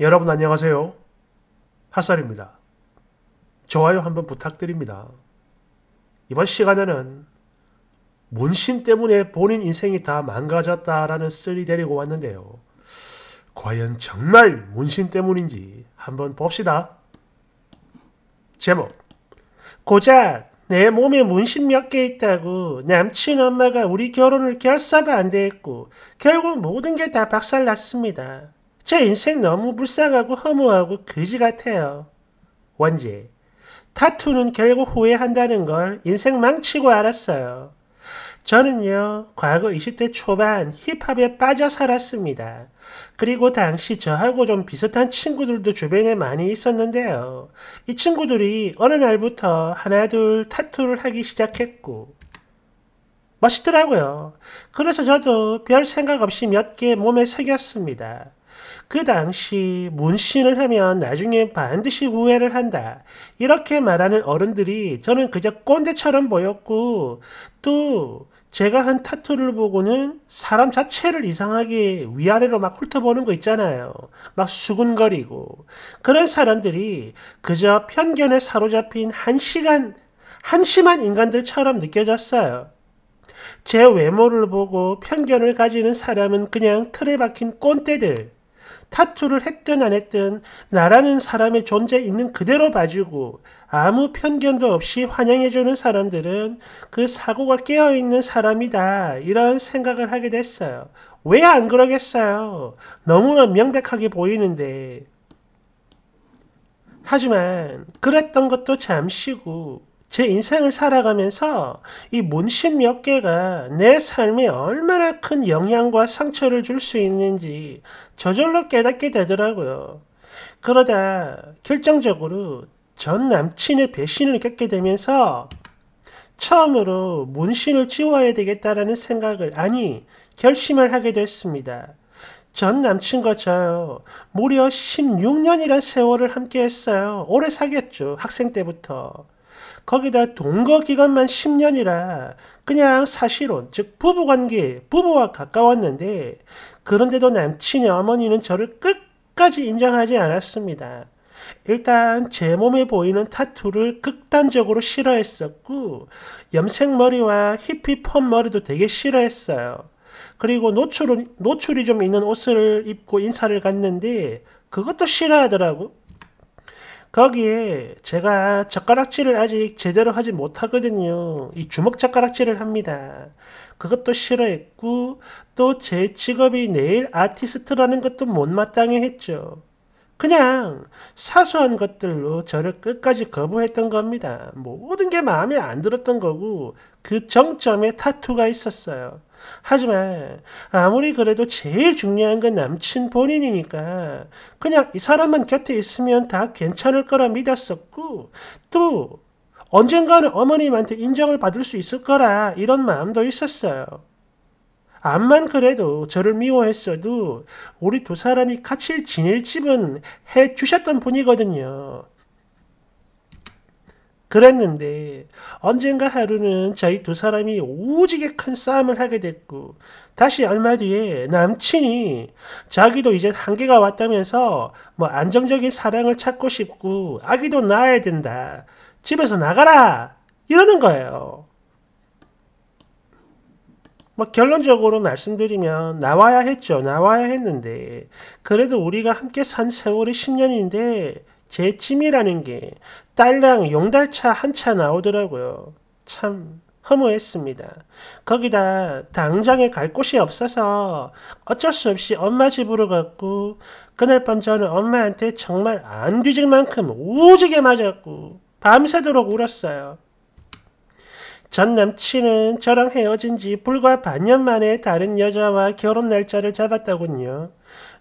여러분 안녕하세요. 핫살입니다. 좋아요 한번 부탁드립니다. 이번 시간에는 문신 때문에 본인 인생이 다 망가졌다라는 쓰리 데리고 왔는데요. 과연 정말 문신 때문인지 한번 봅시다. 제목 고작 내 몸에 문신 몇 개 있다고 남친 엄마가 우리 결혼을 결사도 안 대했고 결국 모든 게 다 박살났습니다. 제 인생 너무 불쌍하고 허무하고 거지 같아요. 원지. 타투는 결국 후회한다는 걸 인생 망치고 알았어요. 저는요, 과거 20대 초반 힙합에 빠져 살았습니다. 그리고 당시 저하고 좀 비슷한 친구들도 주변에 많이 있었는데요. 이 친구들이 어느 날부터 하나둘 타투를 하기 시작했고, 멋있더라고요. 그래서 저도 별 생각 없이 몇 개 몸에 새겼습니다. 그 당시 문신을 하면 나중에 반드시 후회를 한다. 이렇게 말하는 어른들이 저는 그저 꼰대처럼 보였고 또 제가 한 타투를 보고는 사람 자체를 이상하게 위아래로 막 훑어보는 거 있잖아요. 막 수근거리고. 그런 사람들이 그저 편견에 사로잡힌 한시간, 한심한 인간들처럼 느껴졌어요. 제 외모를 보고 편견을 가지는 사람은 그냥 틀에 박힌 꼰대들. 타투를 했든 안 했든 나라는 사람의 존재 있는 그대로 봐주고 아무 편견도 없이 환영해주는 사람들은 그 사고가 깨어있는 사람이다. 이런 생각을 하게 됐어요. 왜 안 그러겠어요? 너무나 명백하게 보이는데. 하지만 그랬던 것도 잠시고 제 인생을 살아가면서 이 문신 몇 개가 내 삶에 얼마나 큰 영향과 상처를 줄 수 있는지 저절로 깨닫게 되더라고요. 그러다 결정적으로 전 남친의 배신을 겪게 되면서 처음으로 문신을 지워야 되겠다라는 생각을 아니 결심을 하게 됐습니다. 전 남친과 저 무려 16년이란 세월을 함께 했어요. 오래 사귀었죠. 학생 때부터. 거기다 동거 기간만 10년이라 그냥 사실혼 즉 부부관계 부부와 가까웠는데 그런데도 남친의 어머니는 저를 끝까지 인정하지 않았습니다. 일단 제 몸에 보이는 타투를 극단적으로 싫어했었고 염색머리와 히피펌 머리도 되게 싫어했어요. 그리고 노출은, 노출이 좀 있는 옷을 입고 인사를 갔는데 그것도 싫어하더라고. 거기에 제가 젓가락질을 아직 제대로 하지 못하거든요. 이 주먹 젓가락질을 합니다. 그것도 싫어했고 또 제 직업이 내일 아티스트라는 것도 못마땅해 했죠. 그냥 사소한 것들로 저를 끝까지 거부했던 겁니다. 모든 게 마음에 안 들었던 거고 그 정점에 타투가 있었어요. 하지만 아무리 그래도 제일 중요한 건 남친 본인이니까 그냥 이 사람만 곁에 있으면 다 괜찮을 거라 믿었었고 또 언젠가는 어머님한테 인정을 받을 수 있을 거라 이런 마음도 있었어요. 암만 그래도 저를 미워했어도 우리 두 사람이 같이 지낼 집은 해 주셨던 분이거든요. 그랬는데 언젠가 하루는 저희 두 사람이 오지게 큰 싸움을 하게 됐고 다시 얼마 뒤에 남친이 자기도 이제 한계가 왔다면서 뭐 안정적인 사랑을 찾고 싶고 아기도 낳아야 된다. 집에서 나가라! 이러는 거예요. 뭐 결론적으로 말씀드리면 나와야 했죠. 나와야 했는데 그래도 우리가 함께 산 세월이 10년인데 제짐이라는게 딸랑 용달차 한 차 나오더라고요. 참 허무했습니다. 거기다 당장에 갈 곳이 없어서 어쩔 수 없이 엄마 집으로 갔고 그날 밤 저는 엄마한테 정말 안 뒤질 만큼 오지게 맞았고 밤새도록 울었어요. 전 남친은 저랑 헤어진 지 불과 반년 만에 다른 여자와 결혼 날짜를 잡았다군요.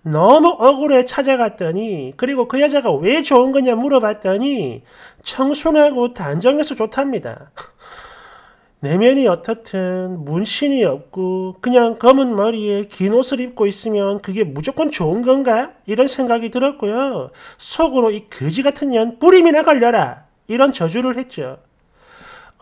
너무 억울해 찾아갔더니 그리고 그 여자가 왜 좋은 거냐 물어봤더니 청순하고 단정해서 좋답니다. 내면이 어떻든 문신이 없고 그냥 검은 머리에 긴 옷을 입고 있으면 그게 무조건 좋은 건가? 이런 생각이 들었고요. 속으로 이 거지 같은 년 뿌림이나 걸려라! 이런 저주를 했죠.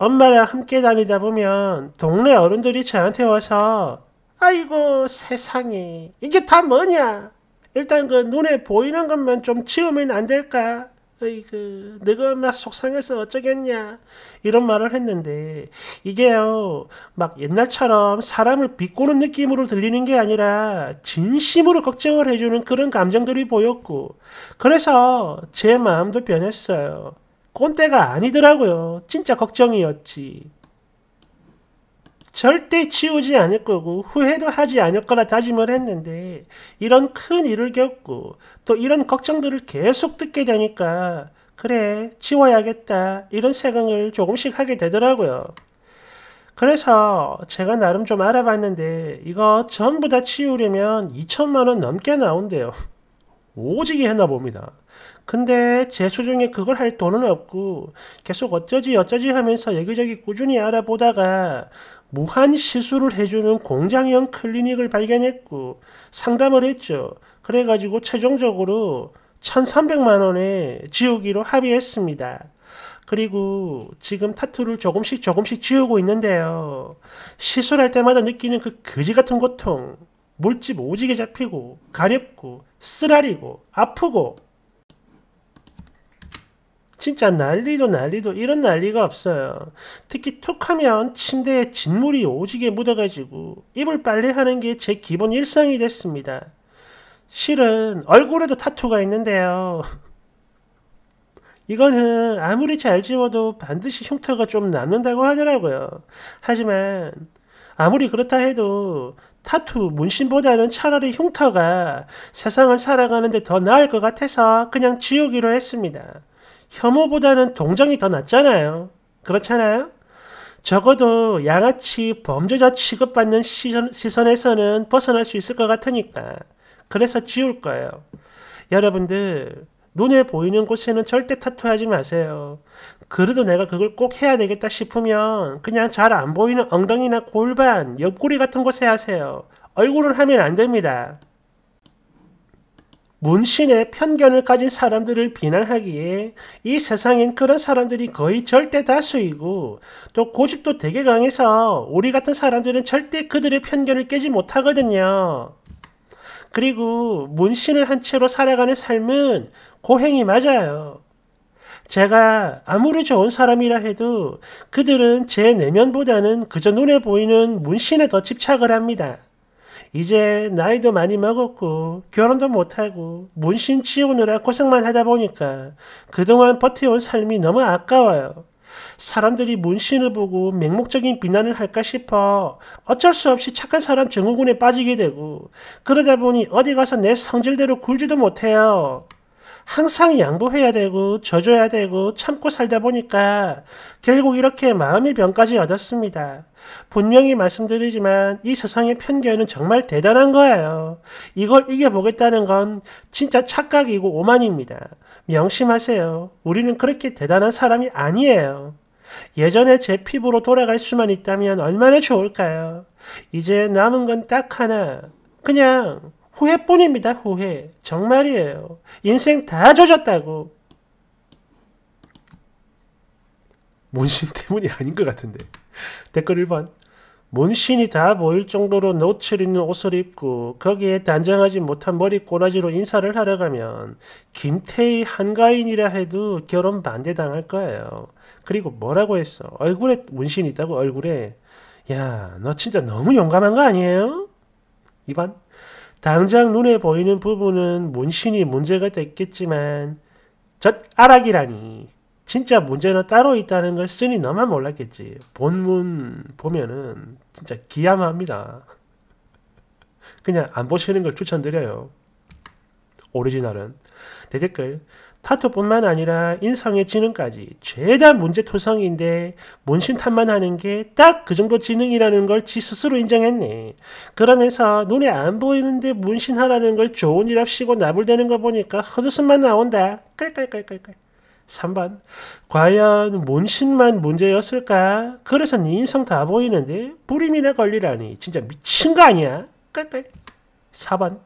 엄마랑 함께 다니다 보면 동네 어른들이 저한테 와서 아이고 세상에 이게 다 뭐냐 일단 그 눈에 보이는 것만 좀 치우면 안 될까 어이그 내가 막 속상해서 어쩌겠냐 이런 말을 했는데 이게요 막 옛날처럼 사람을 비꼬는 느낌으로 들리는 게 아니라 진심으로 걱정을 해주는 그런 감정들이 보였고 그래서 제 마음도 변했어요 꼰대가 아니더라고요. 진짜 걱정이었지. 절대 치우지 않을 거고 후회도 하지 않을 거라 다짐을 했는데 이런 큰 일을 겪고 또 이런 걱정들을 계속 듣게 되니까 그래 치워야겠다 이런 생각을 조금씩 하게 되더라고요. 그래서 제가 나름 좀 알아봤는데 이거 전부 다 치우려면 2천만 원 넘게 나온대요. 오지게 했나 봅니다. 근데 제수 중에 그걸 할 돈은 없고 계속 어쩌지 어쩌지 하면서 여기저기 꾸준히 알아보다가 무한 시술을 해주는 공장형 클리닉을 발견했고 상담을 했죠. 그래가지고 최종적으로 1,300만 원에 지우기로 합의했습니다. 그리고 지금 타투를 조금씩 조금씩 지우고 있는데요. 시술할 때마다 느끼는 그 거지 같은 고통, 물집 오지게 잡히고, 가렵고, 쓰라리고, 아프고, 진짜 난리도 난리도 이런 난리가 없어요. 특히 툭하면 침대에 진물이 오지게 묻어가지고 입을 빨래하는 게 제 기본 일상이 됐습니다. 실은 얼굴에도 타투가 있는데요. 이거는 아무리 잘 지워도 반드시 흉터가 좀 남는다고 하더라고요. 하지만 아무리 그렇다 해도 타투 문신보다는 차라리 흉터가 세상을 살아가는데 더 나을 것 같아서 그냥 지우기로 했습니다. 혐오보다는 동정이 더 낫잖아요. 그렇잖아요? 적어도 양아치 범죄자 취급받는 시선, 시선에서는 벗어날 수 있을 것 같으니까. 그래서 지울 거예요. 여러분들, 눈에 보이는 곳에는 절대 타투하지 마세요. 그래도 내가 그걸 꼭 해야 되겠다 싶으면 그냥 잘 안 보이는 엉덩이나 골반, 옆구리 같은 곳에 하세요. 얼굴은 하면 안 됩니다. 문신의 편견을 가진 사람들을 비난하기에 이 세상엔 그런 사람들이 거의 절대 다수이고 또 고집도 되게 강해서 우리 같은 사람들은 절대 그들의 편견을 깨지 못하거든요. 그리고 문신을 한 채로 살아가는 삶은 고행이 맞아요. 제가 아무리 좋은 사람이라 해도 그들은 제 내면보다는 그저 눈에 보이는 문신에 더 집착을 합니다. 이제 나이도 많이 먹었고 결혼도 못하고 문신 치우느라 고생만 하다 보니까 그동안 버텨온 삶이 너무 아까워요. 사람들이 문신을 보고 맹목적인 비난을 할까 싶어 어쩔 수 없이 착한 사람 증후군에 빠지게 되고 그러다 보니 어디 가서 내 성질대로 굴지도 못해요. 항상 양보해야 되고 져줘야 되고 참고 살다 보니까 결국 이렇게 마음의 병까지 얻었습니다. 분명히 말씀드리지만 이 세상의 편견은 정말 대단한 거예요. 이걸 이겨보겠다는 건 진짜 착각이고 오만입니다. 명심하세요. 우리는 그렇게 대단한 사람이 아니에요. 예전에 제 피부로 돌아갈 수만 있다면 얼마나 좋을까요? 이제 남은 건 딱 하나. 그냥 후회뿐입니다. 후회. 정말이에요. 인생 다 젖었다고. 문신 때문이 아닌 것 같은데. 댓글 1번. 문신이 다 보일 정도로 노출 있는 옷을 입고 거기에 단정하지 못한 머리 꼬라지로 인사를 하러 가면 김태희 한가인이라 해도 결혼 반대당할 거예요. 그리고 뭐라고 했어? 얼굴에 문신 있다고 얼굴에 야 너 진짜 너무 용감한 거 아니에요? 2번 당장 눈에 보이는 부분은 문신이 문제가 됐겠지만 젖 아락이라니 진짜 문제는 따로 있다는 걸 쓰니 너만 몰랐겠지. 본문 보면은 진짜 기암합니다. 그냥 안 보시는 걸 추천드려요. 오리지널은. 대댓글 타투뿐만 아니라 인성의 지능까지 죄다 문제투성인데 문신탄만 하는 게 딱 그 정도 지능이라는 걸 지 스스로 인정했네. 그러면서 눈에 안 보이는데 문신하라는 걸 좋은 일합시고 나불대는 거 보니까 헛웃음만 나온다. 깔깔깔깔깔. 3번 과연 문신만 문제였을까? 그래서 네 인성 다 보이는데 불임이나 걸리라니 진짜 미친 거 아니야? 깔깔. 4번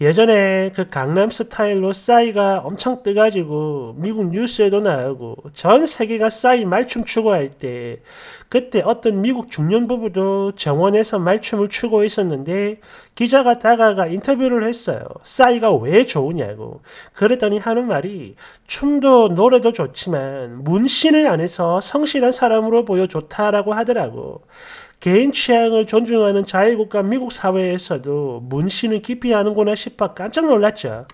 예전에 그 강남 스타일로 싸이가 엄청 뜨가지고 미국 뉴스에도 나오고 전 세계가 싸이 말춤 추고할 때 그때 어떤 미국 중년 부부도 정원에서 말춤을 추고 있었는데 기자가 다가가 인터뷰를 했어요. 싸이가 왜 좋으냐고. 그랬더니 하는 말이 춤도 노래도 좋지만 문신을 안 해서 성실한 사람으로 보여 좋다라고 하더라고. 개인 취향을 존중하는 자유국가 미국 사회에서도 문신을 기피하는구나 싶어 깜짝 놀랐죠.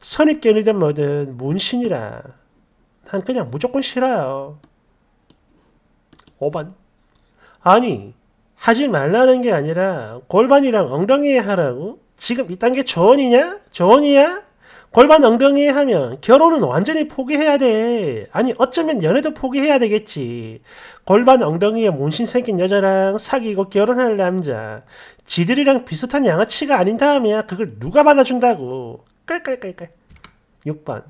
선입견이든 뭐든 문신이라 난 그냥 무조건 싫어요. 5번 아니 하지 말라는 게 아니라 골반이랑 엉덩이에 하라고? 지금 이딴 게 조언이냐? 조언이야? 골반 엉덩이에 하면 결혼은 완전히 포기해야 돼. 아니 어쩌면 연애도 포기해야 되겠지. 골반 엉덩이에 문신 생긴 여자랑 사귀고 결혼할 남자. 지들이랑 비슷한 양아치가 아닌 다음에야 그걸 누가 받아준다고. 깔깔깔깔. 6번.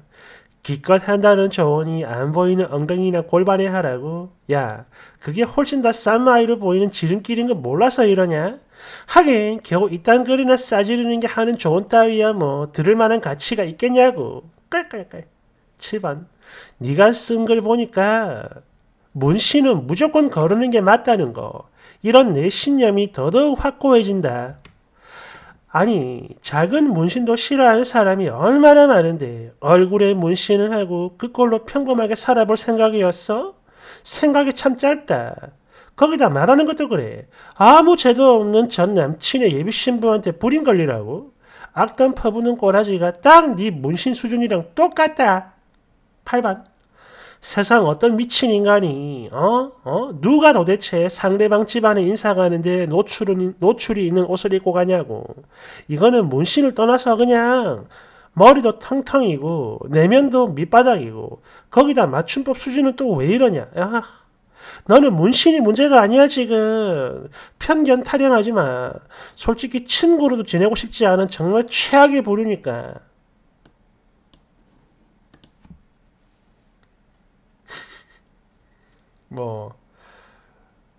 기껏 한다는 조언이 안 보이는 엉덩이나 골반에 하라고? 야, 그게 훨씬 더싼 아이로 보이는 지름길인 거 몰라서 이러냐? 하긴 겨우 이딴 글이나 싸지르는 게 하는 조언 따위야 뭐 들을 만한 가치가 있겠냐고. 깔깔깔. 7번. 네가 쓴 글 보니까 문신은 무조건 거르는 게 맞다는 거. 이런 내 신념이 더더욱 확고해진다. 아니 작은 문신도 싫어하는 사람이 얼마나 많은데 얼굴에 문신을 하고 그걸로 평범하게 살아볼 생각이었어? 생각이 참 짧다. 거기다 말하는 것도 그래. 아무 죄도 없는 전 남친의 예비 신부한테 불임 걸리라고. 악담 퍼부는 꼬라지가 딱 네 문신 수준이랑 똑같다. 8반 세상 어떤 미친 인간이 어? 어? 누가 도대체 상대방 집안에 인사가는데 노출은, 노출이 있는 옷을 입고 가냐고 이거는 문신을 떠나서 그냥 머리도 텅텅이고 내면도 밑바닥이고 거기다 맞춤법 수준은 또 왜 이러냐 아, 너는 문신이 문제가 아니야 지금 편견 타령하지 마 솔직히 친구로도 지내고 싶지 않은 정말 최악의 부류니까 뭐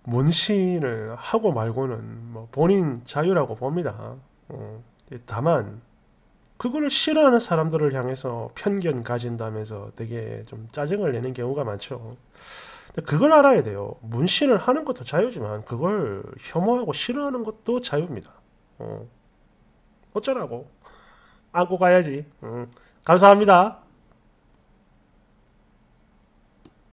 문신을 하고 말고는 뭐 본인 자유라고 봅니다. 어, 예, 다만 그걸 싫어하는 사람들을 향해서 편견 가진다면서 되게 좀 짜증을 내는 경우가 많죠. 그걸 알아야 돼요. 문신을 하는 것도 자유지만 그걸 혐오하고 싫어하는 것도 자유입니다. 어. 어쩌라고? 안고 가야지. 음. 감사합니다.